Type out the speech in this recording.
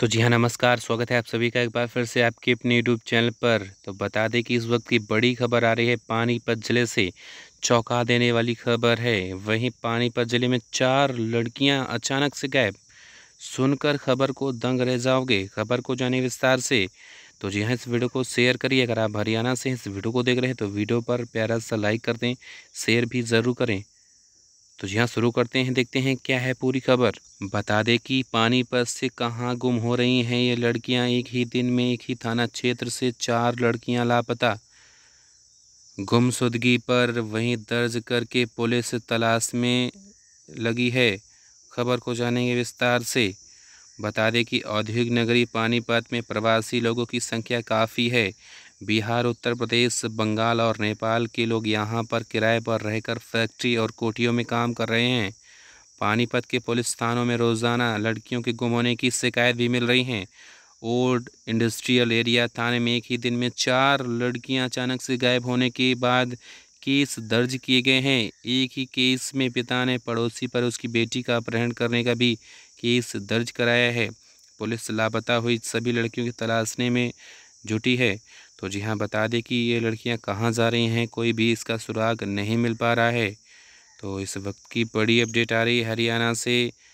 तो जी हाँ नमस्कार स्वागत है आप सभी का एक बार फिर से आपके अपने यूट्यूब चैनल पर तो बता दें कि इस वक्त की बड़ी खबर आ रही है पानीपत ज़िले से चौंका देने वाली खबर है वहीं पानीपत ज़िले में चार लड़कियां अचानक से गायब सुनकर खबर को दंग रह जाओगे खबर को जाने विस्तार से तो जी हाँ इस वीडियो को शेयर करिए अगर आप हरियाणा से इस वीडियो को देख रहे हैं तो वीडियो पर प्यारा सा लाइक कर दें शेयर भी ज़रूर करें तो जी हाँ शुरू करते हैं देखते हैं क्या है पूरी खबर बता दें कि पानीपत से कहाँ गुम हो रही हैं ये लड़कियां एक ही दिन में एक ही थाना क्षेत्र से चार लड़कियाँ लापता गुमशुदगी पर वहीं दर्ज करके पुलिस तलाश में लगी है खबर को जानेंगे विस्तार से बता दें कि औद्योगिक नगरी पानीपत में प्रवासी लोगों की संख्या काफ़ी है बिहार उत्तर प्रदेश बंगाल और नेपाल के लोग यहाँ पर किराए पर रहकर फैक्ट्री और कोठियों में काम कर रहे हैं पानीपत के पुलिस थानों में रोज़ाना लड़कियों के गुम होने की शिकायत भी मिल रही हैं ओल्ड इंडस्ट्रियल एरिया थाने में एक ही दिन में चार लड़कियां अचानक से गायब होने के बाद केस दर्ज किए गए हैं एक ही केस में पिता ने पड़ोसी पर उसकी बेटी का अपहरण करने का भी केस दर्ज कराया है पुलिस लापता हुई सभी लड़कियों की तलाशने में जुटी है तो जी हाँ बता दें कि ये लड़कियाँ कहाँ जा रही हैं कोई भी इसका सुराग नहीं मिल पा रहा है तो इस वक्त की बड़ी अपडेट आ रही है हरियाणा से